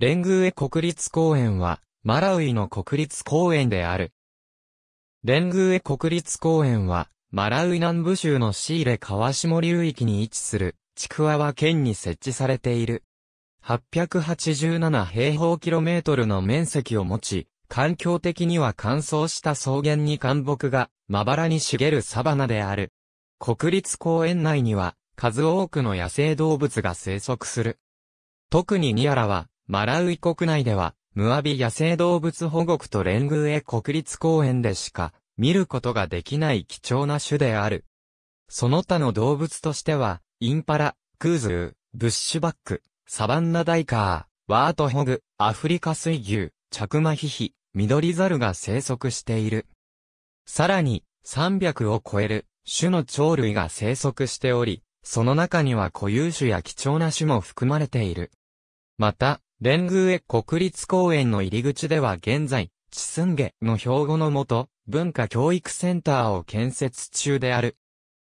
レングーエ国立公園は、マラウイの国立公園である。レングーエ国立公園は、マラウイ南部州のシーレ川下流域に位置する、チクワワ県に設置されている。887平方キロメートルの面積を持ち、環境的には乾燥した草原に干木が、まばらに茂るサバナである。国立公園内には、数多くの野生動物が生息する。特にニアラは、マラウイ国内では、ムアビ野生動物保護区と連宮へ国立公園でしか見ることができない貴重な種である。その他の動物としては、インパラ、クーズー、ブッシュバック、サバンナダイカー、ワートホグ、アフリカ水牛、チャクマヒヒ、ミドリザルが生息している。さらに、300を超える種の鳥類が生息しており、その中には固有種や貴重な種も含まれている。また、連宮へ国立公園の入り口では現在、チスンゲの標語のもと、文化教育センターを建設中である。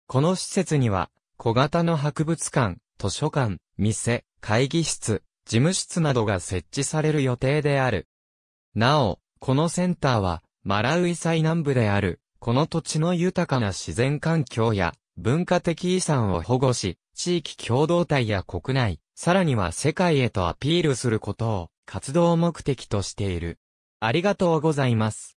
この施設には、小型の博物館、図書館、店、会議室、事務室などが設置される予定である。なお、このセンターは、マラウイ最南部である、この土地の豊かな自然環境や、文化的遺産を保護し、地域共同体や国内、さらには世界へとアピールすることを活動目的としている。ありがとうございます。